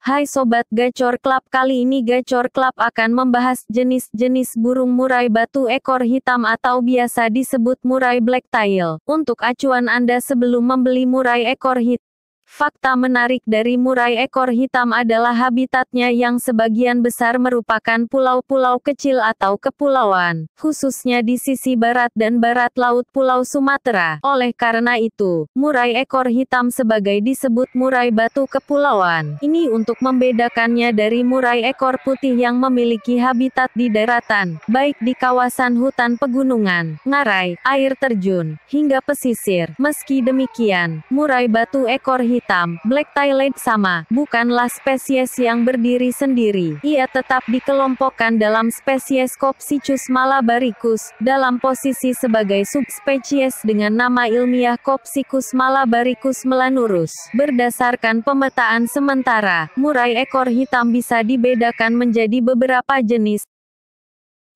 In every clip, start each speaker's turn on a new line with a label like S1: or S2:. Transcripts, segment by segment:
S1: Hai Sobat Gacor Club kali ini Gacor Club akan membahas jenis-jenis burung murai batu ekor hitam atau biasa disebut murai black tail. Untuk acuan Anda sebelum membeli murai ekor hitam. Fakta menarik dari murai ekor hitam adalah habitatnya yang sebagian besar merupakan pulau-pulau kecil atau kepulauan, khususnya di sisi barat dan barat laut Pulau Sumatera. Oleh karena itu, murai ekor hitam sebagai disebut murai batu kepulauan. Ini untuk membedakannya dari murai ekor putih yang memiliki habitat di daratan, baik di kawasan hutan pegunungan, ngarai, air terjun, hingga pesisir. Meski demikian, murai batu ekor hitam hitam, Black Thailand sama, bukanlah spesies yang berdiri sendiri. Ia tetap dikelompokkan dalam spesies Copsychus malabaricus, dalam posisi sebagai subspesies dengan nama ilmiah Copsychus malabaricus melanurus. Berdasarkan pemetaan sementara, murai ekor hitam bisa dibedakan menjadi beberapa jenis,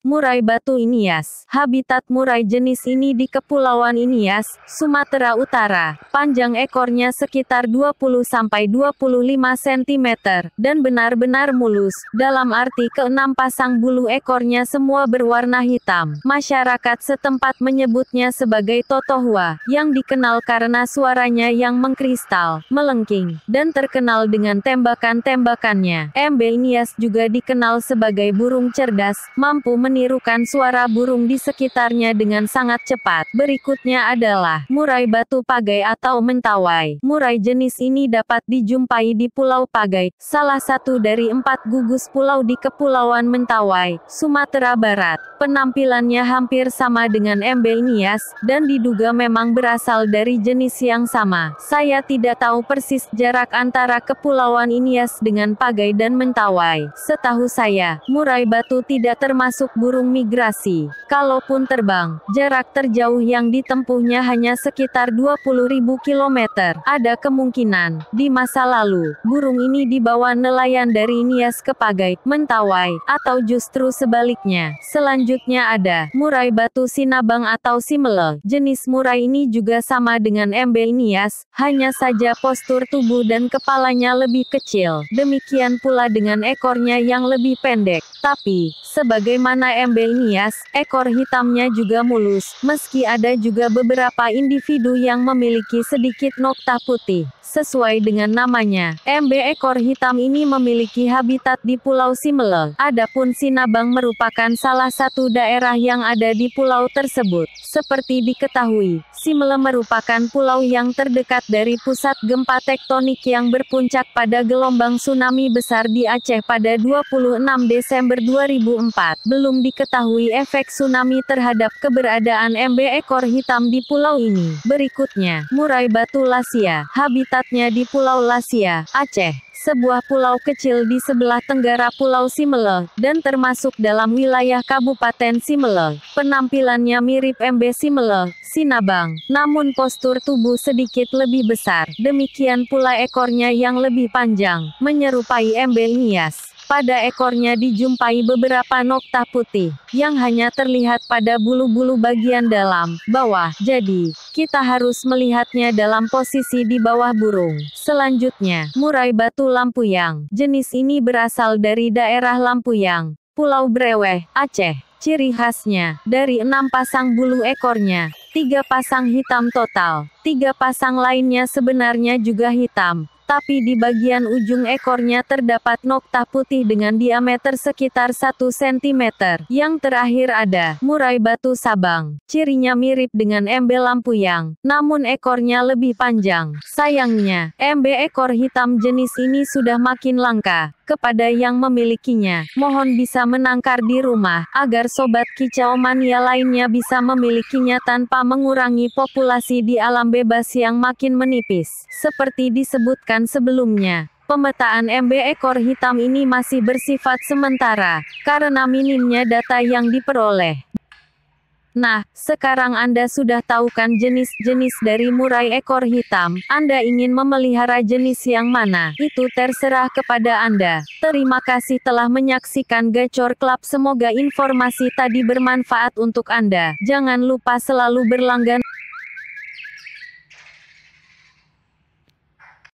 S1: murai batu Inias. Habitat murai jenis ini di Kepulauan Inias, Sumatera Utara. Panjang ekornya sekitar 20-25 cm, dan benar-benar mulus, dalam arti keenam pasang bulu ekornya semua berwarna hitam. Masyarakat setempat menyebutnya sebagai Totohua, yang dikenal karena suaranya yang mengkristal, melengking, dan terkenal dengan tembakan-tembakannya. MB Inias juga dikenal sebagai burung cerdas, mampu men menirukan suara burung di sekitarnya dengan sangat cepat. Berikutnya adalah murai batu pagai atau mentawai. Murai jenis ini dapat dijumpai di Pulau Pagai, salah satu dari empat gugus pulau di Kepulauan Mentawai, Sumatera Barat. Penampilannya hampir sama dengan embel nias, dan diduga memang berasal dari jenis yang sama. Saya tidak tahu persis jarak antara Kepulauan Inias dengan Pagai dan Mentawai. Setahu saya, murai batu tidak termasuk burung migrasi. Kalaupun terbang, jarak terjauh yang ditempuhnya hanya sekitar 20.000 km. Ada kemungkinan, di masa lalu, burung ini dibawa nelayan dari Nias ke Pagai, Mentawai, atau justru sebaliknya. Selanjutnya ada, murai batu sinabang atau simele. Jenis murai ini juga sama dengan embe Nias, hanya saja postur tubuh dan kepalanya lebih kecil. Demikian pula dengan ekornya yang lebih pendek. Tapi, sebagaimana embel nias, ekor hitamnya juga mulus, meski ada juga beberapa individu yang memiliki sedikit nokta putih. Sesuai dengan namanya, MB ekor hitam ini memiliki habitat di Pulau Simele. Adapun Sinabang merupakan salah satu daerah yang ada di pulau tersebut. Seperti diketahui, Simele merupakan pulau yang terdekat dari pusat gempa tektonik yang berpuncak pada gelombang tsunami besar di Aceh pada 26 Desember 2004. Belum diketahui efek tsunami terhadap keberadaan MB ekor hitam di pulau ini. Berikutnya, murai batu Lasia, habitatnya di Pulau Lasia, Aceh sebuah pulau kecil di sebelah tenggara Pulau Simele, dan termasuk dalam wilayah Kabupaten Simele. Penampilannya mirip MB Simele, Sinabang, namun postur tubuh sedikit lebih besar. Demikian pula ekornya yang lebih panjang, menyerupai MB Nias. Pada ekornya dijumpai beberapa nokta putih, yang hanya terlihat pada bulu-bulu bagian dalam, bawah. Jadi, kita harus melihatnya dalam posisi di bawah burung. Selanjutnya, murai batu lampuyang. Jenis ini berasal dari daerah Lampuyang, Pulau Breweh, Aceh. Ciri khasnya, dari enam pasang bulu ekornya, tiga pasang hitam total, tiga pasang lainnya sebenarnya juga hitam, tapi di bagian ujung ekornya terdapat nokta putih dengan diameter sekitar 1 cm. Yang terakhir ada murai batu sabang. Cirinya mirip dengan embe lampu yang, namun ekornya lebih panjang. Sayangnya, embe ekor hitam jenis ini sudah makin langka. Kepada yang memilikinya, mohon bisa menangkar di rumah, agar sobat kicau mania lainnya bisa memilikinya tanpa mengurangi populasi di alam bebas yang makin menipis. Seperti disebutkan sampaikan sebelumnya, pemetaan MB ekor hitam ini masih bersifat sementara, karena minimnya data yang diperoleh. Nah, sekarang Anda sudah tahu kan jenis-jenis dari murai ekor hitam. Anda ingin memelihara jenis yang mana? Itu terserah kepada Anda. Terima kasih telah menyaksikan Gacor Club. Semoga informasi tadi bermanfaat untuk Anda. Jangan lupa selalu berlangganan